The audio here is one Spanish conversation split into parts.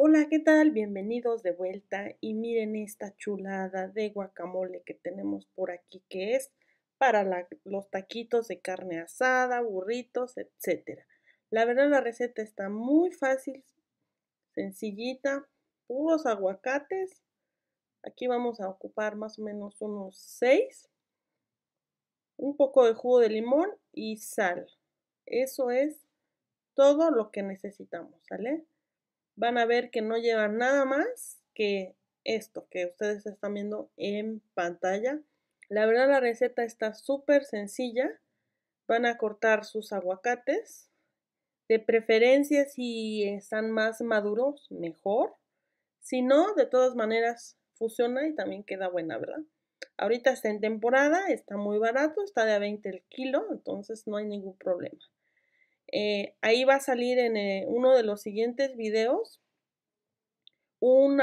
Hola, ¿qué tal? Bienvenidos de vuelta y miren esta chulada de guacamole que tenemos por aquí que es para los taquitos de carne asada, burritos, etc. La verdad la receta está muy fácil, sencillita, puros aguacates. Aquí vamos a ocupar más o menos unos 6, un poco de jugo de limón y sal. Eso es todo lo que necesitamos, ¿sale? van a ver que no lleva nada más que esto que ustedes están viendo en pantalla. La verdad la receta está súper sencilla. Van a cortar sus aguacates. De preferencia si están más maduros, mejor. Si no, de todas maneras funciona y también queda buena, ¿verdad? Ahorita está en temporada, está muy barato, está de a 20 el kilo, entonces no hay ningún problema. Eh, ahí va a salir en eh, uno de los siguientes videos un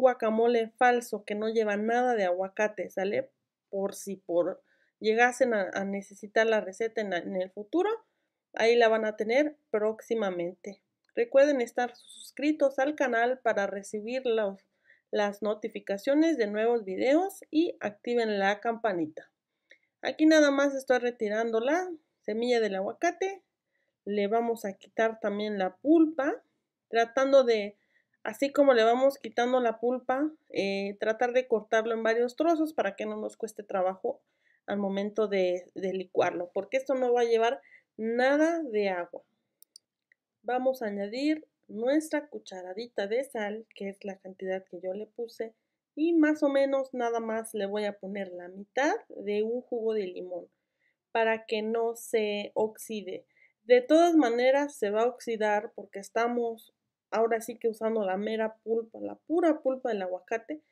guacamole falso que no lleva nada de aguacate, ¿sale? Por si por llegasen a, necesitar la receta en, el futuro, ahí la van a tener próximamente. Recuerden estar suscritos al canal para recibir las notificaciones de nuevos videos y activen la campanita. Aquí nada más estoy retirando la semilla del aguacate le vamos a quitar también la pulpa, tratando de, así como le vamos quitando la pulpa, eh, tratar de cortarlo en varios trozos para que no nos cueste trabajo al momento de, de licuarlo, porque esto no va a llevar nada de agua. Vamos a añadir nuestra cucharadita de sal, que es la cantidad que yo le puse, y más o menos nada más le voy a poner la mitad de un jugo de limón para que no se oxide. De todas maneras se va a oxidar porque estamos ahora sí que usando la mera pulpa, la pura pulpa del aguacate.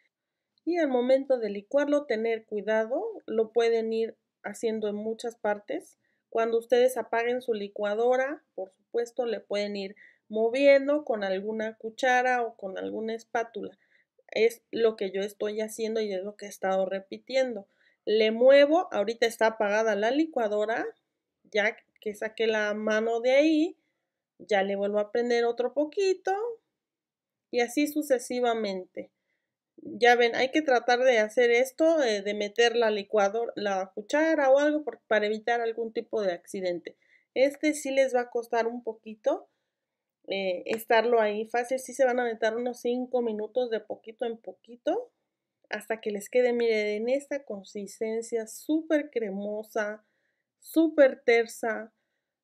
Y al momento de licuarlo, tener cuidado, lo pueden ir haciendo en muchas partes. Cuando ustedes apaguen su licuadora, por supuesto, le pueden ir moviendo con alguna cuchara o con alguna espátula. Es lo que yo estoy haciendo y es lo que he estado repitiendo. Le muevo, ahorita está apagada la licuadora, ya que saque la mano de ahí, ya le vuelvo a prender otro poquito y así sucesivamente. Ya ven, hay que tratar de hacer esto, eh, de meter la licuadora, la cuchara o algo para evitar algún tipo de accidente. Este sí les va a costar un poquito eh, estarlo ahí fácil, sí se van a meter unos 5 minutos de poquito en poquito hasta que les quede, miren, en esta consistencia súper cremosa, súper tersa.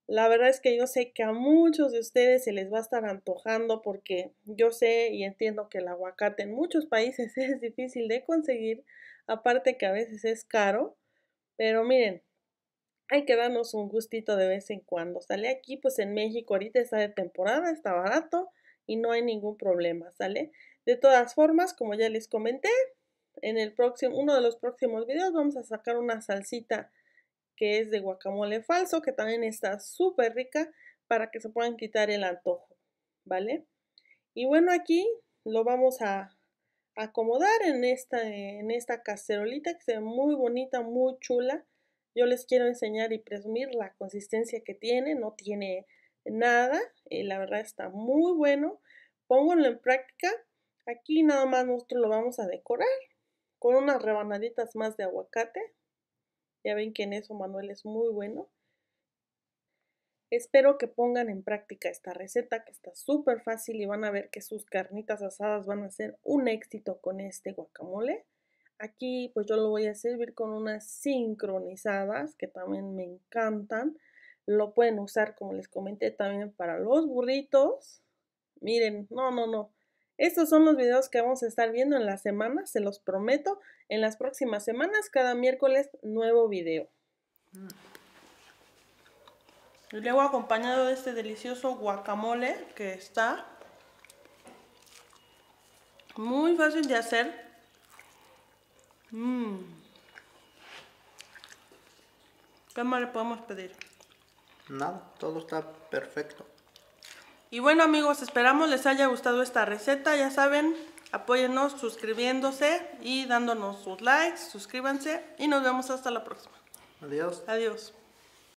La verdad es que yo sé que a muchos de ustedes se les va a estar antojando porque yo sé y entiendo que el aguacate en muchos países es difícil de conseguir, aparte que a veces es caro, pero miren, hay que darnos un gustito de vez en cuando. Sale aquí, pues en México ahorita está de temporada, está barato y no hay ningún problema, ¿sale? De todas formas, como ya les comenté, en el próximo, uno de los próximos videos vamos a sacar una salsita que es de guacamole falso, que también está súper rica para que se puedan quitar el antojo, ¿vale? Y bueno, aquí lo vamos a acomodar en esta, en esta cacerolita que se ve muy bonita, muy chula. Yo les quiero enseñar y presumir la consistencia que tiene, no tiene nada, y eh, la verdad está muy bueno. Pónganlo en práctica. Aquí nada más nosotros lo vamos a decorar con unas rebanaditas más de aguacate, ya ven que en eso Manuel es muy bueno. Espero que pongan en práctica esta receta que está súper fácil y van a ver que sus carnitas asadas van a ser un éxito con este guacamole. Aquí pues yo lo voy a servir con unas sincronizadas que también me encantan. Lo pueden usar como les comenté también para los burritos. Miren, no, no, no. Estos son los videos que vamos a estar viendo en la semana, se los prometo. En las próximas semanas, cada miércoles, nuevo video. Y luego acompañado de este delicioso guacamole que está muy fácil de hacer. Mm. ¿Qué más le podemos pedir? Nada, todo está perfecto. Y bueno amigos, esperamos les haya gustado esta receta, ya saben, apóyennos suscribiéndose y dándonos sus likes, suscríbanse y nos vemos hasta la próxima. Adiós. Adiós.